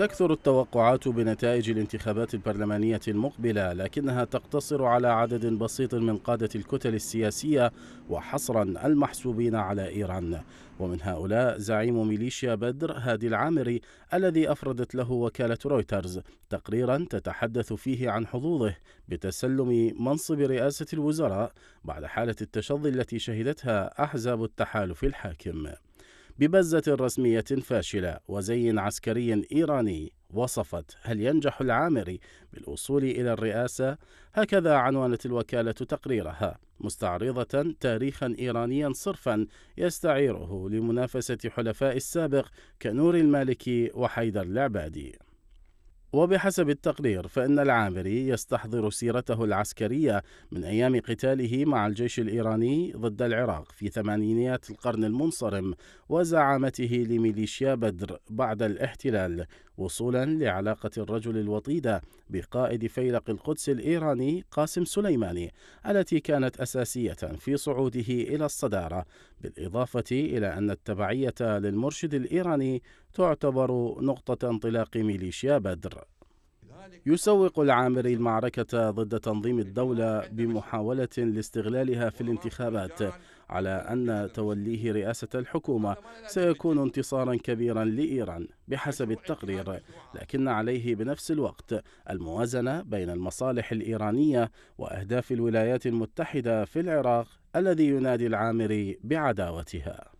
تكثر التوقعات بنتائج الانتخابات البرلمانية المقبلة لكنها تقتصر على عدد بسيط من قادة الكتل السياسية وحصرا المحسوبين على إيران ومن هؤلاء زعيم ميليشيا بدر هادي العامري الذي أفردت له وكالة رويترز تقريرا تتحدث فيه عن حظوظه بتسلم منصب رئاسة الوزراء بعد حالة التشظي التي شهدتها أحزاب التحالف الحاكم ببزة رسمية فاشلة وزي عسكري إيراني وصفت هل ينجح العامري بالوصول إلى الرئاسة؟ هكذا عنونت الوكالة تقريرها مستعرضة تاريخا إيرانيا صرفا يستعيره لمنافسة حلفاء السابق كنور المالكي وحيدر العبادي وبحسب التقرير فإن العامري يستحضر سيرته العسكرية من أيام قتاله مع الجيش الإيراني ضد العراق في ثمانينيات القرن المنصرم وزعامته لميليشيا بدر بعد الاحتلال وصولا لعلاقة الرجل الوطيدة بقائد فيلق القدس الإيراني قاسم سليماني التي كانت أساسية في صعوده إلى الصدارة بالإضافة إلى أن التبعية للمرشد الإيراني تعتبر نقطة انطلاق ميليشيا بدر يسوق العامري المعركة ضد تنظيم الدولة بمحاولة لاستغلالها في الانتخابات على أن توليه رئاسة الحكومة سيكون انتصارا كبيرا لإيران بحسب التقرير لكن عليه بنفس الوقت الموازنة بين المصالح الإيرانية وأهداف الولايات المتحدة في العراق الذي ينادي العامري بعداوتها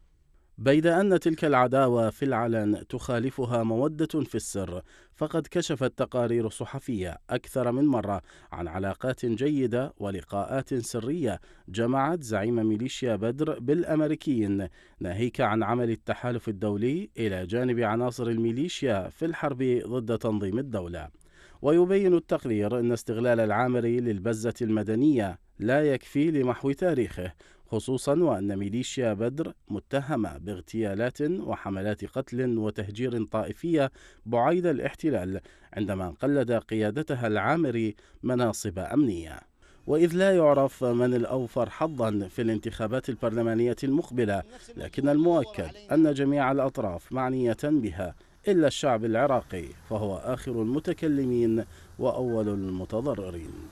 بيد أن تلك العداوة في العلن تخالفها مودة في السر، فقد كشفت تقارير صحفية أكثر من مرة عن علاقات جيدة ولقاءات سرية جمعت زعيم ميليشيا بدر بالأمريكيين، ناهيك عن عمل التحالف الدولي إلى جانب عناصر الميليشيا في الحرب ضد تنظيم الدولة. ويبين التقرير أن استغلال العامري للبزة المدنية لا يكفي لمحو تاريخه خصوصا وأن ميليشيا بدر متهمة باغتيالات وحملات قتل وتهجير طائفية بعيد الاحتلال عندما قلد قيادتها العامري مناصب أمنية وإذ لا يعرف من الأوفر حظا في الانتخابات البرلمانية المقبلة لكن المؤكد أن جميع الأطراف معنية بها إلا الشعب العراقي فهو آخر المتكلمين وأول المتضررين